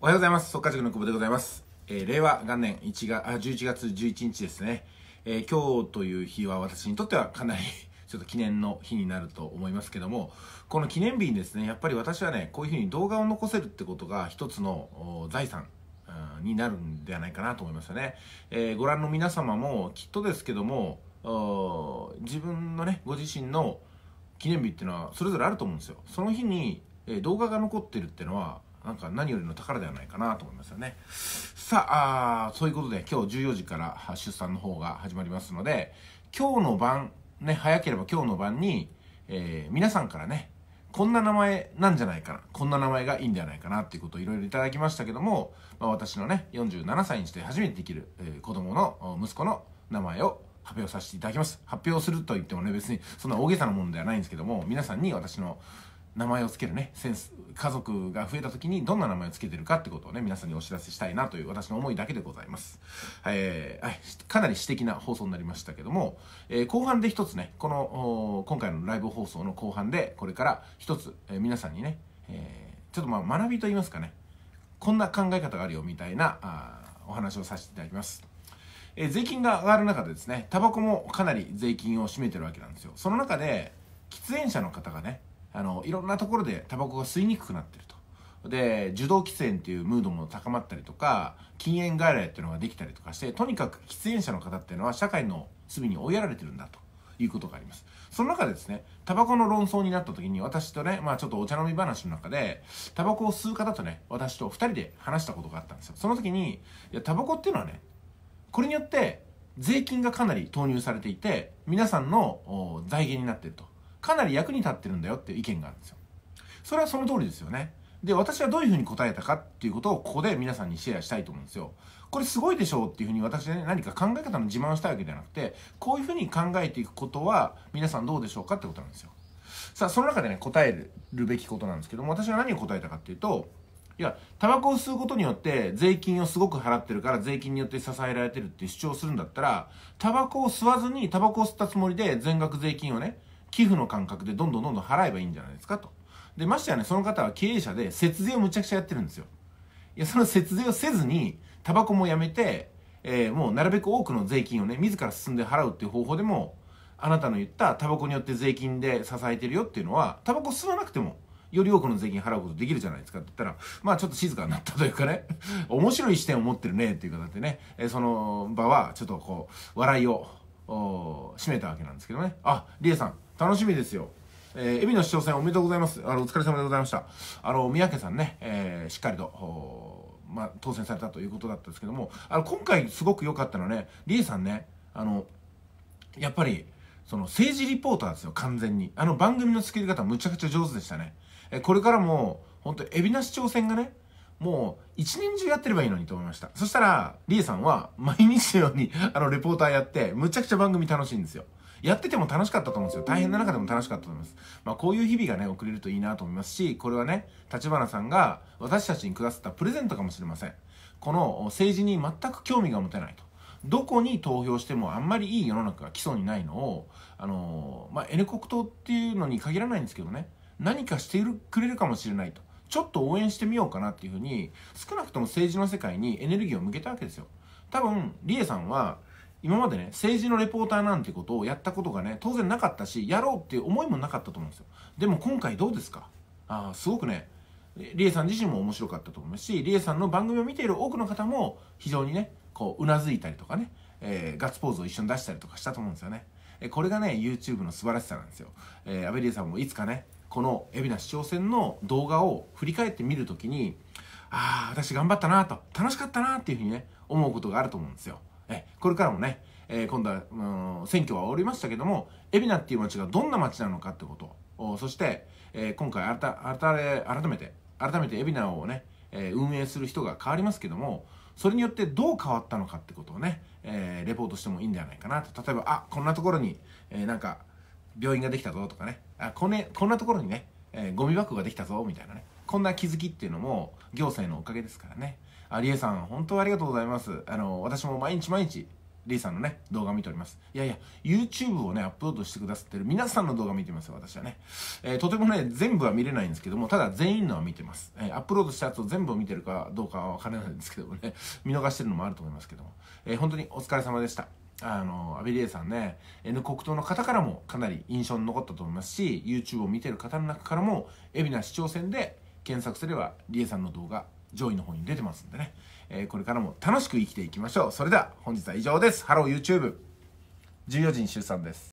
おはようございます。速稼塾の久保でございます。えー、令和元年1月11月11日ですね。えー、今日という日は私にとってはかなり ちょっと記念の日になると思いますけども、この記念日にですね、やっぱり私はね、こういうふうに動画を残せるってことが一つの財産になるんではないかなと思いますよね。えー、ご覧の皆様もきっとですけども、自分のね、ご自身の記念日っていうのはそれぞれあると思うんですよ。その日に、え動画が残ってるっていうのは、なんか何よりの宝ではないかなと思いますよね。さあ、あそういうことで今日14時から出産の方が始まりますので、今日の晩、ね、早ければ今日の晩に、えー、皆さんからね、こんな名前なんじゃないかな。こんな名前がいいんじゃないかなっていうことをいろいろいただきましたけども、まあ、私のね、47歳にして初めてできる、えー、子供の息子の名前を発表させていただきます。発表すると言ってもね、別にそんな大げさなもんではないんですけども、皆さんに私の名前を付けるね、センス、家族が増えた時にどんな名前を付けてるかってことをね、皆さんにお知らせしたいなという私の思いだけでございます。えー、かなり私的な放送になりましたけども、えー、後半で一つね、この、今回のライブ放送の後半で、これから一つ、えー、皆さんにね、えー、ちょっとまあ学びと言いますかね、こんな考え方があるよみたいな、あお話をさせていただきます。え税金が上がる中でですね、タバコもかなり税金を占めてるわけなんですよ。その中で、喫煙者の方がね、あのいろんなところでタバコが吸いにくくなってるとで受動喫煙っていうムードも高まったりとか禁煙外来っていうのができたりとかしてとにかく喫煙者の方っていうのは社会の隅に追いやられてるんだということがあります。その中でですね、タバコの論争になった時に私とね、まあちょっとお茶飲み話の中で、タバコを吸う方とね、私と2人で話したことがあったんですよ。その時に、いや、タバコっていうのはね、これによって税金がかなり投入されていて、皆さんの財源になっていると。かなり役に立ってるんだよっていう意見があるんですよ。それはその通りですよね。で、私はどういうふうに答えたかっていうことをここで皆さんにシェアしたいと思うんですよ。これすごいでしょうっていうふうに私ね、何か考え方の自慢をしたいわけじゃなくて、こういうふうに考えていくことは皆さんどうでしょうかってことなんですよ。さあ、その中でね、答えるべきことなんですけども、私は何を答えたかっていうと、いや、タバコを吸うことによって税金をすごく払ってるから税金によって支えられてるって主張するんだったら、タバコを吸わずにタバコを吸ったつもりで全額税金をね、寄付の感覚でどんどんどんどん払えばいいんじゃないですかと。で、ましてやね、その方は経営者で節税をむちゃくちゃやってるんですよ。いや、その節税をせずに、タバコもやめて、えー、もうなるべく多くの税金をね、自ら進んで払うっていう方法でも、あなたの言ったタバコによって税金で支えてるよっていうのは、タバコ吸わなくても、より多くの税金払うことできるじゃないですかって言ったら、まあちょっと静かになったというかね、面白い視点を持ってるねっていう方でね、えー、その場はちょっとこう、笑いを締めたわけなんですけどねありえさん楽しみですよえー、海老の市長選おめでとうございます。あの、お疲れ様でございました。あの、三宅さんね、えー、しっかりと、まあ、当選されたということだったんですけども、あの、今回すごく良かったのはね、理恵さんね、あの、やっぱり、その、政治リポーターですよ、完全に。あの、番組の作り方、むちゃくちゃ上手でしたね。えー、これからも、本当海老名市長選がね、もう一年中やってればいいのにと思いました。そしたら、リエさんは毎日のようにあのレポーターやって、むちゃくちゃ番組楽しいんですよ。やってても楽しかったと思うんですよ。大変な中でも楽しかったと思います。まあこういう日々がね、送れるといいなと思いますし、これはね、立花さんが私たちにくださったプレゼントかもしれません。この政治に全く興味が持てないと。どこに投票してもあんまりいい世の中が基礎にないのを、あのー、まあ、N 国党っていうのに限らないんですけどね、何かしてくれるかもしれないと。ちょっと応援してみようかなっていうふうに、少なくとも政治の世界にエネルギーを向けたわけですよ。多分、理恵さんは、今までね、政治のレポーターなんてことをやったことがね、当然なかったし、やろうっていう思いもなかったと思うんですよ。でも今回どうですかああ、すごくね、リエさん自身も面白かったと思いますし、リエさんの番組を見ている多くの方も非常にね、こう、うなずいたりとかね、えー、ガッツポーズを一緒に出したりとかしたと思うんですよね。えこれがね、YouTube の素晴らしさなんですよ。えー、安倍理恵さんもいつかね、この海老名市長選の動画を振り返ってみるときにああ私頑張ったなと楽しかったなっていうふうにね思うことがあると思うんですよえこれからもね、えー、今度は、うん、選挙は終わりましたけども海老名っていう街がどんな街なのかってことおそして、えー、今回改改めて改めて海老名をね、えー、運営する人が変わりますけどもそれによってどう変わったのかってことをね、えレポートしてもいいんじゃないかなと例えばあこんなところに、えなんか病院ができたぞとかねあこねこんなところにね、えー、ゴミ箱ができたぞみたいなねこんな気づきっていうのも行政のおかげですからねありえさん本当ありがとうございますあの私も毎日毎日リーさんのね、動画見ております。いやいや、YouTube をね、アップロードしてくださってる皆さんの動画見てますよ、私はね。えー、とてもね、全部は見れないんですけども、ただ全員のは見てます。えー、アップロードした後全部を見てるかどうかはわからないんですけどもね、見逃してるのもあると思いますけども。えー、本当にお疲れ様でした。あの、アビリエさんね、N 国党の方からもかなり印象に残ったと思いますし、YouTube を見てる方の中からも、海老名市長選で検索すれば、リエさんの動画、上位の方に出てますんでね、えー、これからも楽しく生きていきましょう。それでは、本日は以上です。ハロー YouTube。14時に出産です。